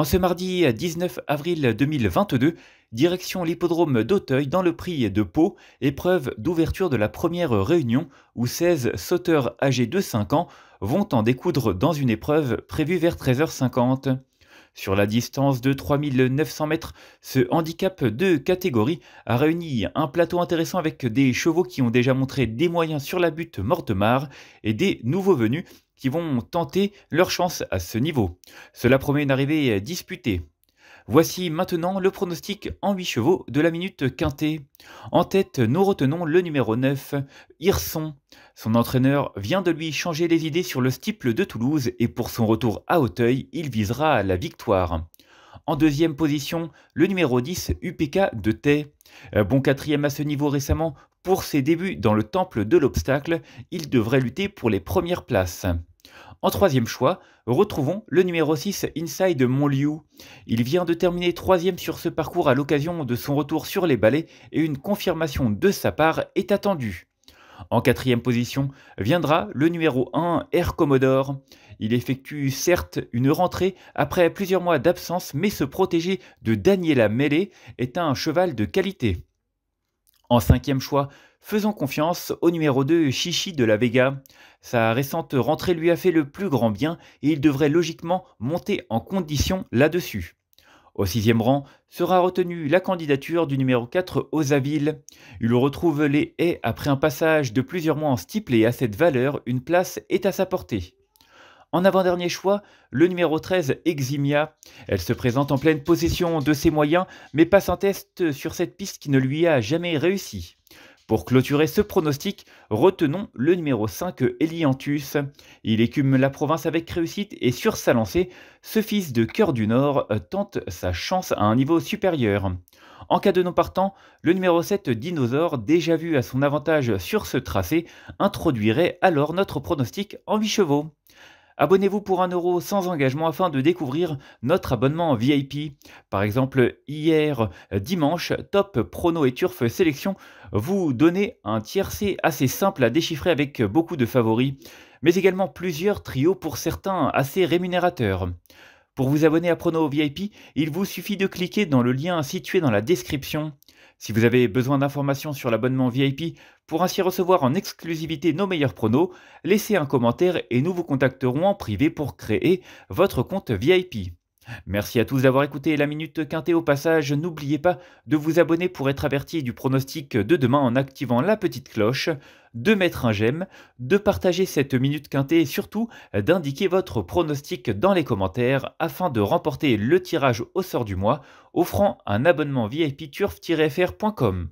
En ce mardi 19 avril 2022, direction l'hippodrome d'Auteuil dans le prix de Pau, épreuve d'ouverture de la première réunion où 16 sauteurs âgés de 5 ans vont en découdre dans une épreuve prévue vers 13h50. Sur la distance de 3900 mètres, ce handicap de catégorie a réuni un plateau intéressant avec des chevaux qui ont déjà montré des moyens sur la butte Mortemar et des nouveaux venus qui vont tenter leur chance à ce niveau. Cela promet une arrivée disputée. Voici maintenant le pronostic en 8 chevaux de la minute quintée. En tête, nous retenons le numéro 9, Hirson. Son entraîneur vient de lui changer les idées sur le stiple de Toulouse et pour son retour à Auteuil, il visera la victoire. En deuxième position, le numéro 10, UPK de Tay. Euh, bon quatrième à ce niveau récemment, pour ses débuts dans le temple de l'obstacle, il devrait lutter pour les premières places. En troisième choix, retrouvons le numéro 6 Inside Monliu. Il vient de terminer troisième sur ce parcours à l'occasion de son retour sur les balais et une confirmation de sa part est attendue. En quatrième position viendra le numéro 1 Air Commodore. Il effectue certes une rentrée après plusieurs mois d'absence, mais se protéger de Daniela Mele est un cheval de qualité. En cinquième choix, faisons confiance au numéro 2 Chichi de la Vega. Sa récente rentrée lui a fait le plus grand bien et il devrait logiquement monter en condition là-dessus. Au sixième rang sera retenue la candidature du numéro 4 Osaville. Il retrouve les haies après un passage de plusieurs mois en et à cette valeur, une place est à sa portée. En avant-dernier choix, le numéro 13, Eximia. Elle se présente en pleine possession de ses moyens, mais passe un test sur cette piste qui ne lui a jamais réussi. Pour clôturer ce pronostic, retenons le numéro 5 Eliantus. Il écume la province avec réussite et sur sa lancée, ce fils de cœur du Nord tente sa chance à un niveau supérieur. En cas de non partant, le numéro 7 Dinosaure, déjà vu à son avantage sur ce tracé, introduirait alors notre pronostic en 8 chevaux. Abonnez-vous pour 1€ sans engagement afin de découvrir notre abonnement VIP. Par exemple, hier dimanche, Top Prono et Turf Sélection vous donnait un tiercé assez simple à déchiffrer avec beaucoup de favoris, mais également plusieurs trios pour certains assez rémunérateurs. Pour vous abonner à Prono VIP, il vous suffit de cliquer dans le lien situé dans la description. Si vous avez besoin d'informations sur l'abonnement VIP pour ainsi recevoir en exclusivité nos meilleurs pronos, laissez un commentaire et nous vous contacterons en privé pour créer votre compte VIP. Merci à tous d'avoir écouté la Minute Quintée au passage. N'oubliez pas de vous abonner pour être averti du pronostic de demain en activant la petite cloche de mettre un j'aime, de partager cette minute quintée et surtout euh, d'indiquer votre pronostic dans les commentaires afin de remporter le tirage au sort du mois offrant un abonnement VIP turf-fr.com.